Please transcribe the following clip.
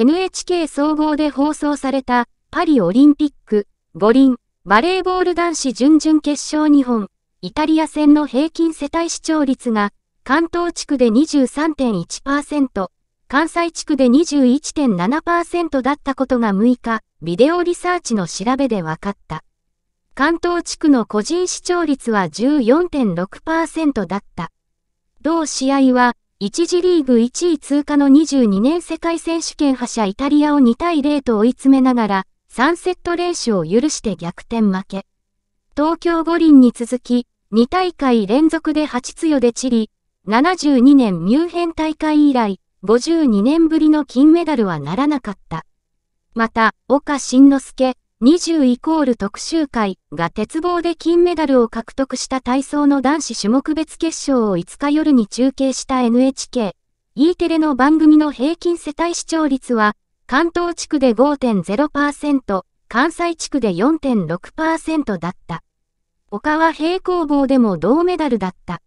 NHK 総合で放送されたパリオリンピック五輪バレーボール男子準々決勝日本イタリア戦の平均世帯視聴率が関東地区で23.1%、関西地区で21.7%だったことが6日、ビデオリサーチの調べで分かった。関東地区の個人視聴率は14.6%だった。同試合は1次リーグ1位通過の22年世界選手権覇者イタリアを2対0と追い詰めながら、3セット連取を許して逆転負け。東京五輪に続き、2大会連続で8強で散り、72年ミュンヘン大会以来、52年ぶりの金メダルはならなかった。また、岡慎之介。20イコール特集会が鉄棒で金メダルを獲得した体操の男子種目別決勝を5日夜に中継した NHK。E テレの番組の平均世帯視聴率は、関東地区で5.0%、関西地区で4.6%だった。他は平行棒でも銅メダルだった。